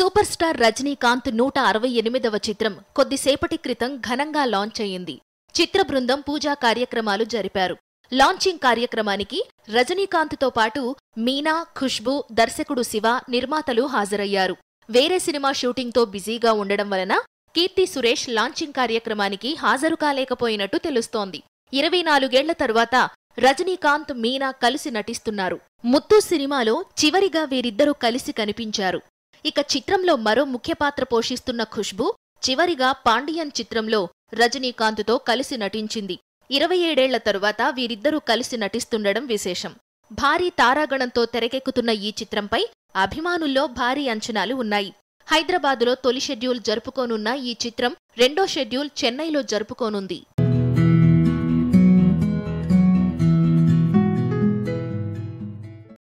super star Rajinikanth నూట అరవై ఎనిమిదవ చిత్రం కొద్దిసేపటి క్రితం ఘనంగా లాంచ్ అయింది చిత్ర బృందం పూజా కార్యక్రమాలు జరిపారు లాంచింగ్ కార్యక్రమానికి రజనీకాంత్తో పాటు మీనా ఖుష్బూ దర్శకుడు శివ నిర్మాతలు హాజరయ్యారు వేరే సినిమా షూటింగ్తో బిజీగా ఉండడం వలన కీర్తి సురేష్ లాంచింగ్ కార్యక్రమానికి హాజరు కాలేకపోయినట్టు తెలుస్తోంది ఇరవై నాలుగేళ్ల తరువాత రజనీకాంత్ మీనా కలిసి నటిస్తున్నారు ముత్తు సినిమాలో చివరిగా వీరిద్దరూ కలిసి కనిపించారు ఇక చిత్రంలో మరో ముఖ్య పాత్ర పోషిస్తున్న ఖుష్బు చివరిగా పాండియన్ చిత్రంలో రజనీకాంత్తో కలిసి నటించింది ఇరవై ఏడేళ్ల తరువాత వీరిద్దరూ కలిసి నటిస్తుండడం విశేషం భారీ తారాగణంతో తెరకెక్కుతున్న ఈ చిత్రంపై అభిమానుల్లో భారీ అంచనాలు ఉన్నాయి హైదరాబాదులో తొలి షెడ్యూల్ జరుపుకోనున్న ఈ చిత్రం రెండో షెడ్యూల్ చెన్నైలో జరుపుకోనుంది